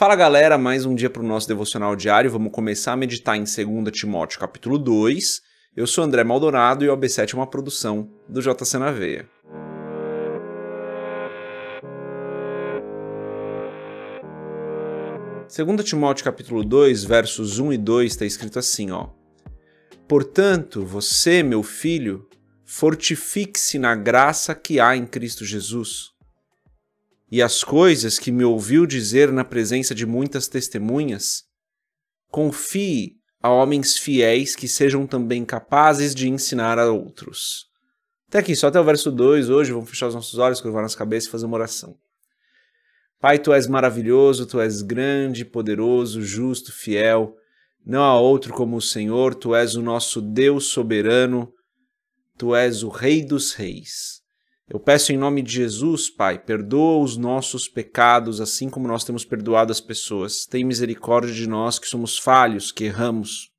Fala galera, mais um dia para o nosso devocional diário. Vamos começar a meditar em 2 Timóteo capítulo 2. Eu sou André Maldonado e o OB7 é uma produção do JC na Veia. Segundo Timóteo capítulo 2, versos 1 e 2 está escrito assim, ó: Portanto, você, meu filho, fortifique-se na graça que há em Cristo Jesus e as coisas que me ouviu dizer na presença de muitas testemunhas, confie a homens fiéis que sejam também capazes de ensinar a outros. Até aqui, só até o verso 2 hoje, vamos fechar os nossos olhos, curvar nossa cabeça e fazer uma oração. Pai, tu és maravilhoso, tu és grande, poderoso, justo, fiel. Não há outro como o Senhor, tu és o nosso Deus soberano, tu és o Rei dos Reis. Eu peço em nome de Jesus, Pai, perdoa os nossos pecados, assim como nós temos perdoado as pessoas. Tem misericórdia de nós que somos falhos, que erramos.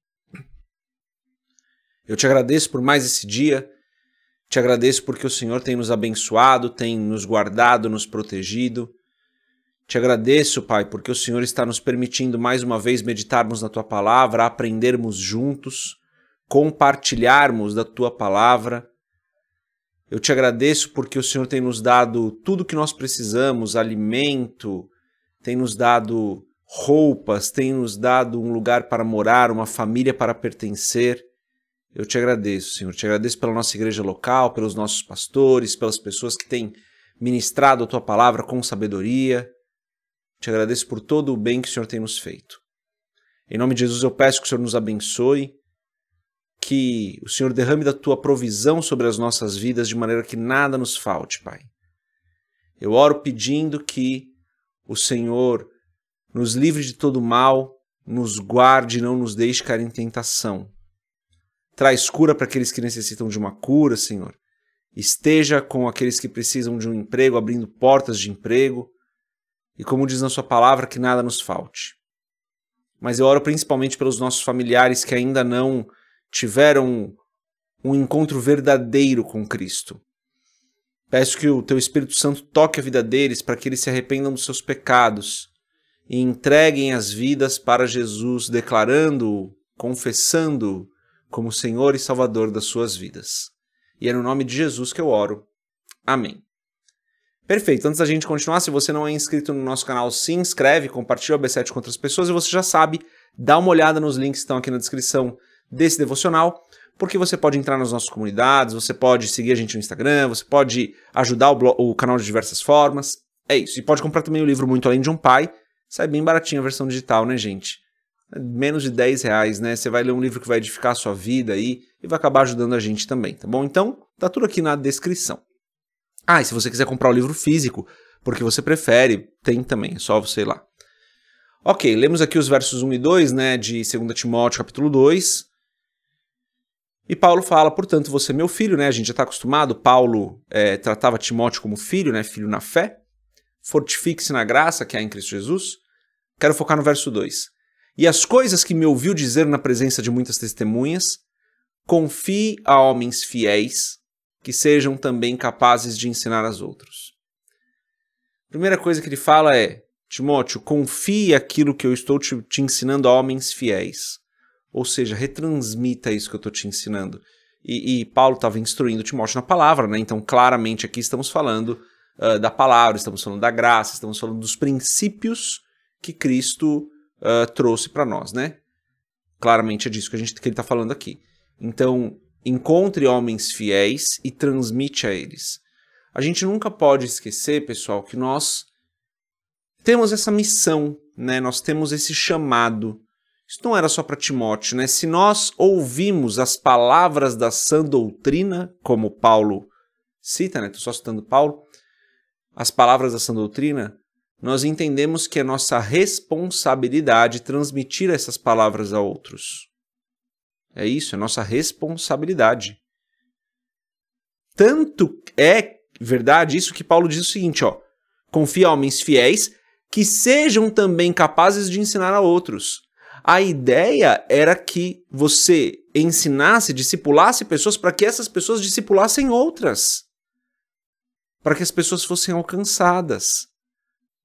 Eu te agradeço por mais esse dia. Te agradeço porque o Senhor tem nos abençoado, tem nos guardado, nos protegido. Te agradeço, Pai, porque o Senhor está nos permitindo mais uma vez meditarmos na tua palavra, aprendermos juntos, compartilharmos da tua palavra eu te agradeço porque o Senhor tem nos dado tudo que nós precisamos: alimento, tem nos dado roupas, tem nos dado um lugar para morar, uma família para pertencer. Eu te agradeço, Senhor. Te agradeço pela nossa igreja local, pelos nossos pastores, pelas pessoas que têm ministrado a tua palavra com sabedoria. Te agradeço por todo o bem que o Senhor tem nos feito. Em nome de Jesus, eu peço que o Senhor nos abençoe que o Senhor derrame da tua provisão sobre as nossas vidas de maneira que nada nos falte, Pai. Eu oro pedindo que o Senhor nos livre de todo mal, nos guarde e não nos deixe cair em tentação. Traz cura para aqueles que necessitam de uma cura, Senhor. Esteja com aqueles que precisam de um emprego, abrindo portas de emprego. E como diz na Sua palavra, que nada nos falte. Mas eu oro principalmente pelos nossos familiares que ainda não tiveram um encontro verdadeiro com Cristo. Peço que o teu Espírito Santo toque a vida deles para que eles se arrependam dos seus pecados e entreguem as vidas para Jesus, declarando-o, confessando-o como Senhor e Salvador das suas vidas. E é no nome de Jesus que eu oro. Amém. Perfeito. Antes da gente continuar, se você não é inscrito no nosso canal, se inscreve, compartilha o B7 com outras pessoas e você já sabe, dá uma olhada nos links que estão aqui na descrição desse devocional, porque você pode entrar nas nossas comunidades, você pode seguir a gente no Instagram, você pode ajudar o, o canal de diversas formas. É isso. E pode comprar também o livro Muito Além de um Pai. Sai bem baratinho a versão digital, né, gente? Menos de 10 reais, né? Você vai ler um livro que vai edificar a sua vida aí e vai acabar ajudando a gente também, tá bom? Então, tá tudo aqui na descrição. Ah, e se você quiser comprar o livro físico, porque você prefere, tem também, é só você ir lá. Ok, lemos aqui os versos 1 e 2, né, de 2 Timóteo capítulo 2. E Paulo fala, portanto, você é meu filho, né? A gente já está acostumado, Paulo é, tratava Timóteo como filho, né? Filho na fé. Fortifique-se na graça que há em Cristo Jesus. Quero focar no verso 2. E as coisas que me ouviu dizer na presença de muitas testemunhas, confie a homens fiéis que sejam também capazes de ensinar aos outros. A primeira coisa que ele fala é: Timóteo, confie aquilo que eu estou te, te ensinando a homens fiéis. Ou seja, retransmita isso que eu estou te ensinando. E, e Paulo estava instruindo Timóteo na palavra, né? Então, claramente aqui estamos falando uh, da palavra, estamos falando da graça, estamos falando dos princípios que Cristo uh, trouxe para nós, né? Claramente é disso que, a gente, que ele está falando aqui. Então, encontre homens fiéis e transmite a eles. A gente nunca pode esquecer, pessoal, que nós temos essa missão, né? Nós temos esse chamado isso não era só para Timóteo, né? Se nós ouvimos as palavras da sã doutrina, como Paulo cita, né? Estou só citando Paulo, as palavras da sã doutrina, nós entendemos que é nossa responsabilidade transmitir essas palavras a outros. É isso, é nossa responsabilidade. Tanto é verdade isso que Paulo diz o seguinte, ó: confia a homens fiéis que sejam também capazes de ensinar a outros. A ideia era que você ensinasse, discipulasse pessoas para que essas pessoas discipulassem outras. Para que as pessoas fossem alcançadas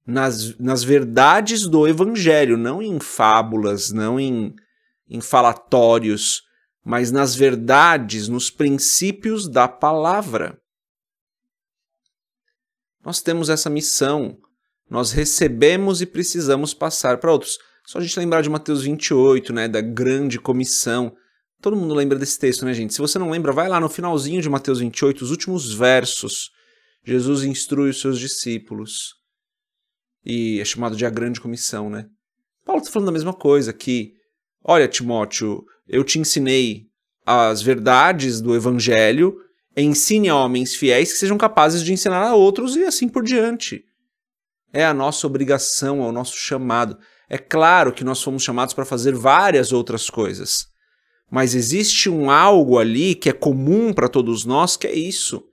nas, nas verdades do evangelho, não em fábulas, não em, em falatórios, mas nas verdades, nos princípios da palavra. Nós temos essa missão, nós recebemos e precisamos passar para outros. Só a gente lembrar de Mateus 28, né, da grande comissão. Todo mundo lembra desse texto, né, gente? Se você não lembra, vai lá no finalzinho de Mateus 28, os últimos versos. Jesus instrui os seus discípulos. E é chamado de a grande comissão, né? Paulo está falando a mesma coisa aqui. Olha, Timóteo, eu te ensinei as verdades do evangelho, ensine a homens fiéis que sejam capazes de ensinar a outros e assim por diante. É a nossa obrigação, é o nosso chamado. É claro que nós fomos chamados para fazer várias outras coisas, mas existe um algo ali que é comum para todos nós, que é isso.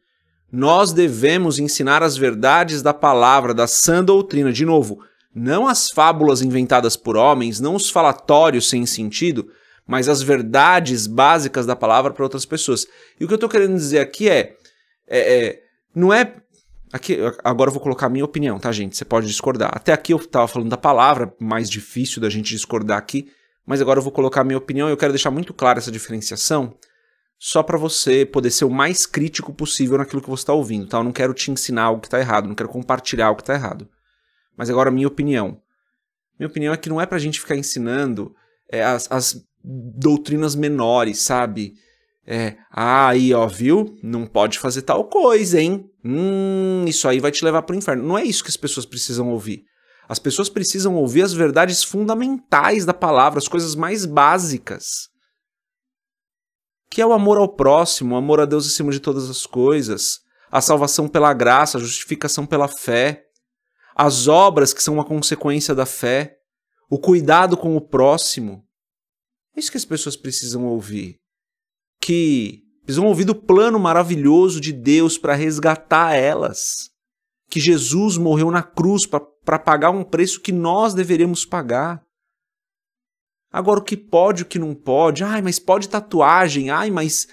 Nós devemos ensinar as verdades da palavra, da sã doutrina, de novo, não as fábulas inventadas por homens, não os falatórios sem sentido, mas as verdades básicas da palavra para outras pessoas. E o que eu estou querendo dizer aqui é, é, é não é Aqui, agora eu vou colocar a minha opinião, tá, gente? Você pode discordar. Até aqui eu estava falando da palavra, mais difícil da gente discordar aqui, mas agora eu vou colocar a minha opinião e eu quero deixar muito clara essa diferenciação, só para você poder ser o mais crítico possível naquilo que você está ouvindo, tá? Eu não quero te ensinar algo que está errado, não quero compartilhar algo que está errado. Mas agora a minha opinião. Minha opinião é que não é para a gente ficar ensinando é, as, as doutrinas menores, sabe? É, ah, aí, ó, viu? Não pode fazer tal coisa, hein? Hum, isso aí vai te levar para o inferno. Não é isso que as pessoas precisam ouvir. As pessoas precisam ouvir as verdades fundamentais da palavra, as coisas mais básicas. Que é o amor ao próximo, o amor a Deus acima de todas as coisas, a salvação pela graça, a justificação pela fé, as obras que são uma consequência da fé, o cuidado com o próximo. É isso que as pessoas precisam ouvir. Que Precisam ouvir do plano maravilhoso de Deus para resgatar elas. Que Jesus morreu na cruz para pagar um preço que nós deveríamos pagar. Agora, o que pode, o que não pode? Ai, mas pode tatuagem. Ai, mas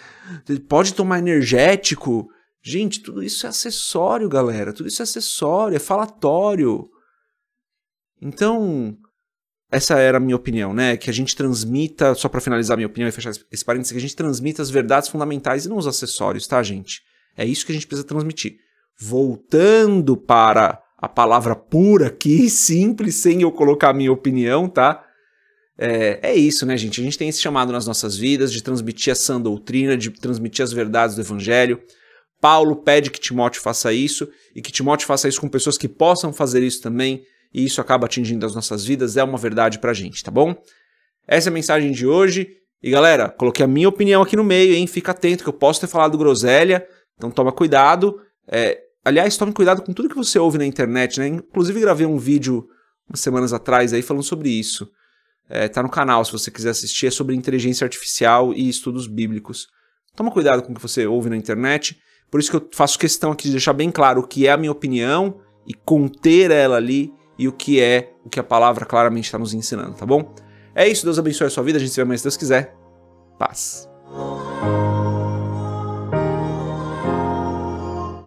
pode tomar energético. Gente, tudo isso é acessório, galera. Tudo isso é acessório, é falatório. Então, essa era a minha opinião, né? Que a gente transmita, só para finalizar minha opinião e fechar esse parênteses, que a gente transmita as verdades fundamentais e não os acessórios, tá, gente? É isso que a gente precisa transmitir. Voltando para a palavra pura aqui, simples, sem eu colocar a minha opinião, tá? É, é, isso, né, gente? A gente tem esse chamado nas nossas vidas de transmitir a sã doutrina, de transmitir as verdades do evangelho. Paulo pede que Timóteo faça isso e que Timóteo faça isso com pessoas que possam fazer isso também e isso acaba atingindo as nossas vidas, é uma verdade pra gente, tá bom? Essa é a mensagem de hoje. E galera, coloquei a minha opinião aqui no meio, hein? Fica atento que eu posso ter falado groselha, então toma cuidado. É, aliás, tome cuidado com tudo que você ouve na internet, né? Inclusive gravei um vídeo umas semanas atrás aí falando sobre isso. É, tá no canal, se você quiser assistir, é sobre inteligência artificial e estudos bíblicos. Toma cuidado com o que você ouve na internet. Por isso que eu faço questão aqui de deixar bem claro o que é a minha opinião e conter ela ali e o que é o que a palavra claramente está nos ensinando, tá bom? É isso, Deus abençoe a sua vida, a gente se vê amanhã se Deus quiser. Paz.